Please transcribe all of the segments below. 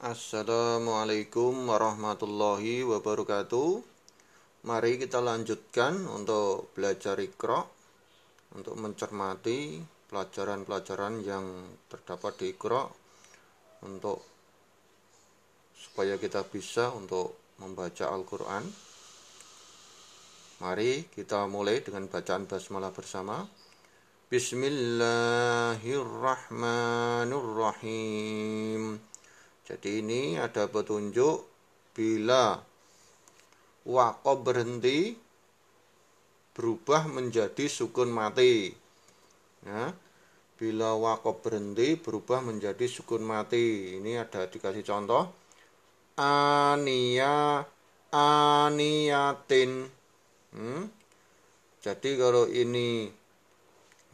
Assalamualaikum warahmatullahi wabarakatuh Mari kita lanjutkan untuk belajar ikro Untuk mencermati pelajaran-pelajaran yang terdapat di ikro Untuk supaya kita bisa untuk membaca Al-Quran Mari kita mulai dengan bacaan basmalah bersama Bismillahirrahmanirrahim jadi ini ada petunjuk bila wakob berhenti berubah menjadi sukun mati. Ya. Bila wakob berhenti berubah menjadi sukun mati. Ini ada dikasih contoh. Ania aniatin. Hmm? Jadi kalau ini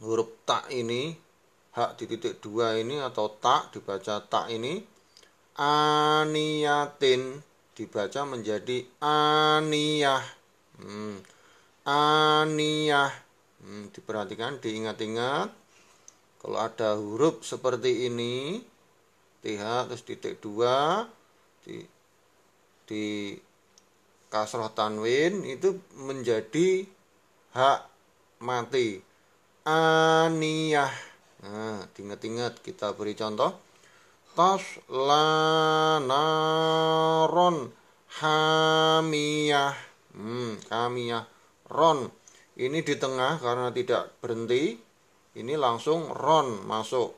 huruf tak ini hak di titik dua ini atau tak dibaca tak ini aniyatin dibaca menjadi aniyah. Hmm. Aniyah. Hmm, diperhatikan, diingat-ingat. Kalau ada huruf seperti ini, TH terus titik dua di di kasroh tanwin itu menjadi hak mati aniyah nah diingat-ingat kita beri contoh tasla naron hamiyah hmm, hamiyah ron ini di tengah karena tidak berhenti ini langsung ron masuk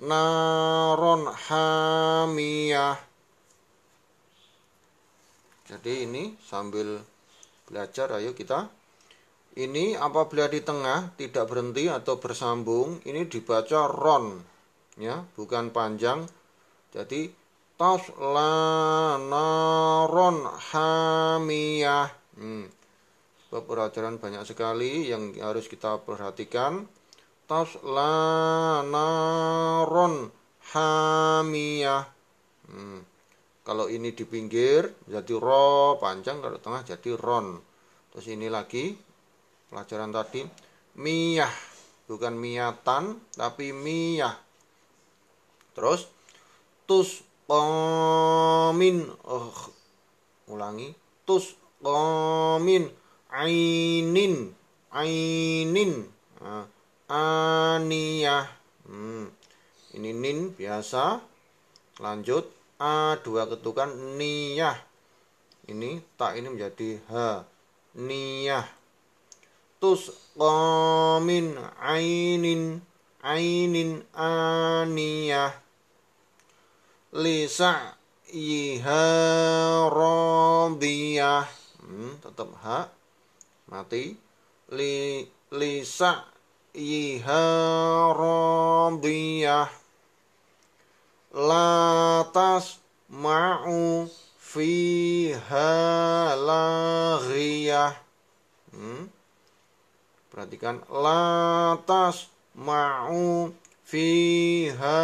naron hamiyah jadi ini sambil belajar ayo kita ini apabila di tengah tidak berhenti atau bersambung ini dibaca ron ya bukan panjang jadi tasla naron hamiyah. Hmm. Sebab pelajaran banyak sekali yang harus kita perhatikan. Tasla naron hamiyah. Hmm. Kalau ini di pinggir jadi ro panjang, kalau tengah jadi ron. Terus ini lagi pelajaran tadi miyah bukan miyatan tapi miyah. Terus tus komin oh, ulangi Tus komin, ainin ainin ah, aniyah hmm. ini nin biasa lanjut a dua ketukan niyah ini tak ini menjadi h niyah Tus komin, ainin ainin aniyah lisa'yiha radiyah hmm, tetap ha mati li lisa'yiha radiyah latas ma'u fiha laghiyah hmm? perhatikan latas ma'u fiha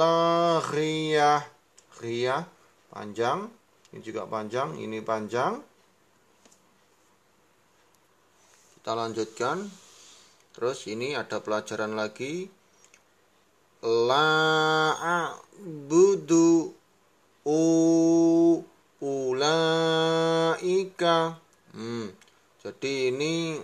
la ria Ria panjang ini juga panjang ini panjang kita lanjutkan terus ini ada pelajaran lagi la budu u ulaika hmm. jadi ini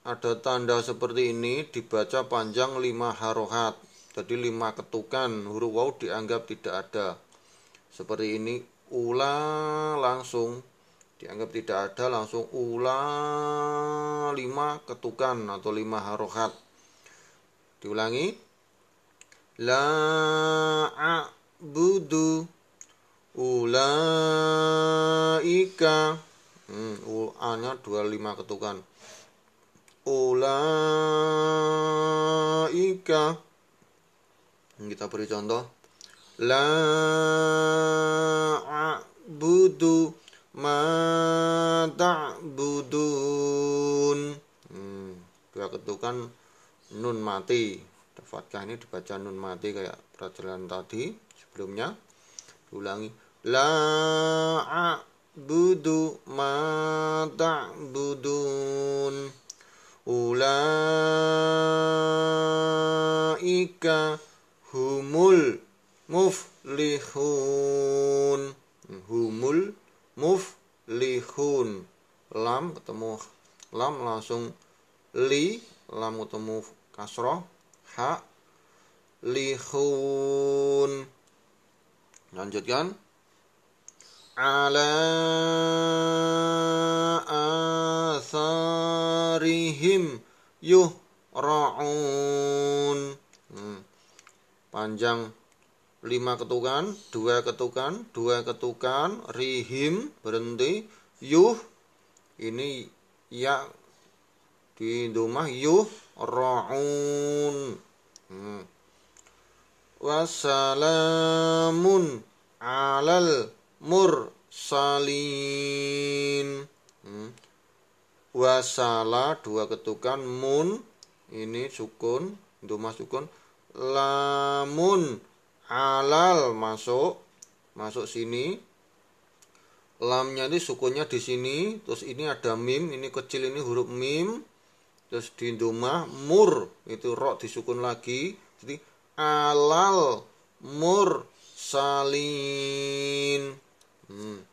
ada tanda seperti ini dibaca panjang lima harohat jadi lima ketukan huruf waw dianggap tidak ada seperti ini ula langsung dianggap tidak ada langsung ula lima ketukan atau lima harokat diulangi la a'budu ulaika hmm, u a nya dua lima ketukan ulaika kita beri contoh la a'budu ma ta'budun hmm, dua ketukan nun mati fatkah ini dibaca nun mati kayak perjalanan tadi sebelumnya ulangi la a'budu ma ta'budun ulaika humul muflihun humul muflihun lam ketemu lam langsung li lam ketemu kasroh ha lihun lanjutkan ala yuh yuhra'un. Hmm. Panjang lima ketukan, dua ketukan, dua ketukan, rihim berhenti, yuh ini ya di domah yuhra'un. Hmm. Wassalamun alal mursalin. Hmm wasala dua ketukan mun ini sukun domah sukun lamun alal masuk masuk sini lamnya ini sukunnya di sini terus ini ada mim ini kecil ini huruf mim terus di domah mur itu rok disukun lagi jadi alal mur salin hmm.